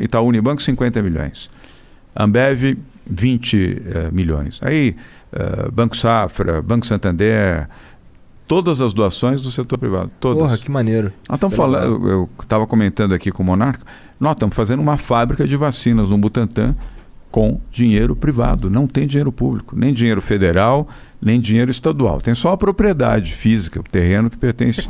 Itaú Unibanco, 50 milhões. Ambev, 20 uh, eh, milhões. Aí, uh, Banco Safra, Banco Santander, todas as doações do setor privado. Todas. Porra, que maneiro. Nós estamos falando, eu estava comentando aqui com o Monarca, nós estamos fazendo uma fábrica de vacinas no Butantan com dinheiro privado. Não tem dinheiro público, nem dinheiro federal, nem dinheiro estadual. Tem só a propriedade física, o terreno que pertence é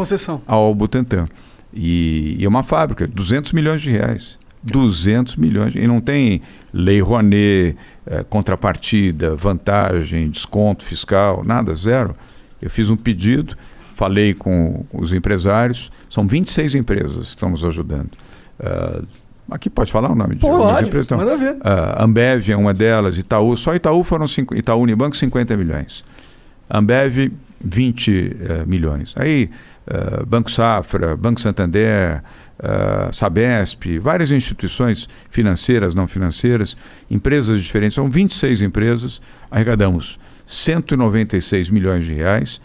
ao Butantan. E, e é uma fábrica, 200 milhões de reais. 200 milhões. E não tem lei Rouanet, eh, contrapartida, vantagem, desconto fiscal, nada, zero. Eu fiz um pedido, falei com os empresários, são 26 empresas que estamos ajudando. Uh, Aqui pode falar o nome de pode, empresas? Então, Uh, Ambev é uma delas, Itaú, só Itaú foram cinco, Itaú Unibanco 50 milhões. Ambev 20 uh, eh, milhões. Aí uh, Banco Safra, Banco Santander, ah, Sabesp, várias instituições financeiras, não financeiras, empresas diferentes, são 26 empresas, arrecadamos 196 milhões de reais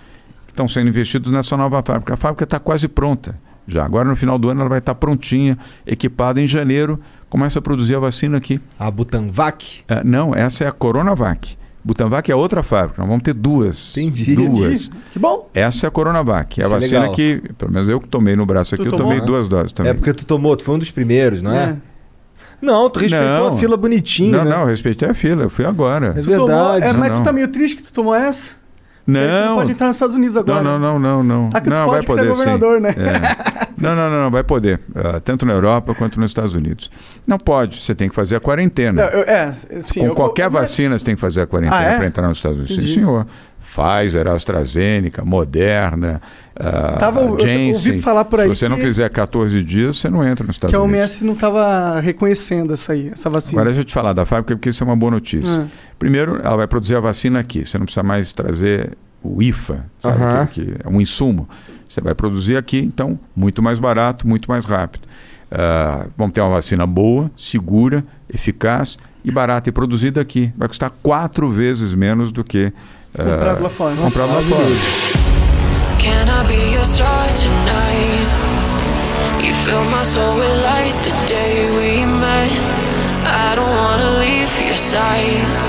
que estão sendo investidos nessa nova fábrica. A fábrica está quase pronta já. Agora no final do ano ela vai estar prontinha, equipada em janeiro, começa a produzir a vacina aqui. A Butanvac? Ah, não, essa é a Coronavac. Butanvac é outra fábrica. Nós vamos ter duas. Entendi. Duas. Entendi. Que bom. Essa é a Coronavac. É a é vacina que, pelo menos eu que tomei no braço aqui, tu eu tomou? tomei duas doses também. É porque tu tomou, tu foi um dos primeiros, não é? é. Não, tu respeitou não. a fila bonitinha. Não, né? não, eu respeitei a fila, eu fui agora. É tu verdade. Tomou... É, mas não. tu tá meio triste que tu tomou essa? Não. Você não pode entrar nos Estados Unidos agora. Não, não, não, não. não. Ah, que não, vai é poder, governador, sim. né? É. Não, não, não, não vai poder. Uh, tanto na Europa quanto nos Estados Unidos. Não pode, você tem que fazer a quarentena. Não, eu, é, sim, Com eu, qualquer eu, vacina você tem que fazer a quarentena ah, é? para entrar nos Estados Unidos. Entendi. Sim, senhor. Pfizer, AstraZeneca, Moderna, uh, tava, Janssen. Eu falar por aí Se você não fizer 14 dias, você não entra nos Estados Unidos. Que a OMS não estava reconhecendo essa, aí, essa vacina. Agora deixa eu te falar da fábrica, porque isso é uma boa notícia. Ah. Primeiro, ela vai produzir a vacina aqui. Você não precisa mais trazer o IFA, sabe, uhum. que, que é um insumo. Você vai produzir aqui, então, muito mais barato, muito mais rápido. Uh, vamos ter uma vacina boa, segura, eficaz e barata e produzida aqui. Vai custar quatro vezes menos do que uh, lá fora. Comprar lá fora.